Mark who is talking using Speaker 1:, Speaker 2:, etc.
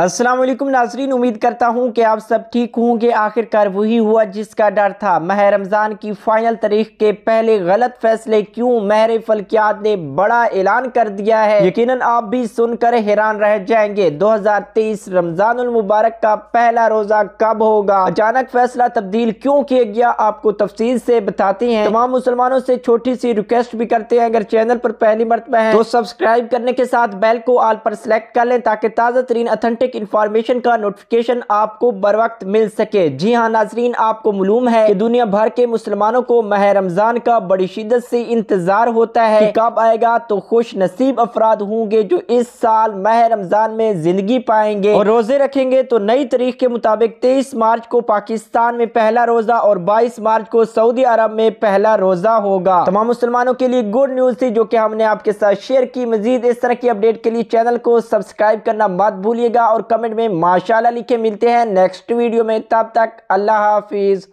Speaker 1: अस्सलाम वालेकुम नाजरीन उम्मीद करता हूँ कि आप सब ठीक होंगे आखिरकार वही हुआ जिसका डर था मह रमज़ान की फ़ाइनल तारीख के पहले गलत फैसले क्यों महर फलकियात ने बड़ा ऐलान कर दिया है यकीनन आप भी सुनकर हैरान रह जाएंगे 2023 रमज़ान मुबारक का पहला रोज़ा कब होगा अचानक फैसला तब्दील क्यों किया गया आपको तफसील से बताते हैं तमाम मुसलमानों से छोटी सी रिक्वेस्ट भी करते हैं अगर चैनल पर पहली मरतबा है तो सब्सक्राइब करने के साथ बेल को आल पर सिलेक्ट कर लें ताकि ताज़ा तरीन अथेंटिक टेक इन्फॉर्मेशन का नोटिफिकेशन आपको बर वक्त मिल सके जी हाँ नाजरीन आपको मालूम है की दुनिया भर के मुसलमानों को माह रमजान का बड़ी शिदत से इंतजार होता है कब आएगा तो खुश नसीब अफराद होंगे जो इस साल माह रमजान में जिंदगी पाएंगे और रोजे रखेंगे तो नई तारीख के मुताबिक तेईस मार्च को पाकिस्तान में पहला रोजा और बाईस मार्च को सऊदी अरब में पहला रोजा होगा तमाम मुसलमानों के लिए गुड न्यूज थी जो की हमने आपके साथ शेयर की मजीद इस तरह की अपडेट के लिए चैनल को सब्सक्राइब करना मत भूलिएगा और कमेंट में माशाल्लाह लिखे मिलते हैं नेक्स्ट वीडियो में तब तक अल्लाह हाफिज़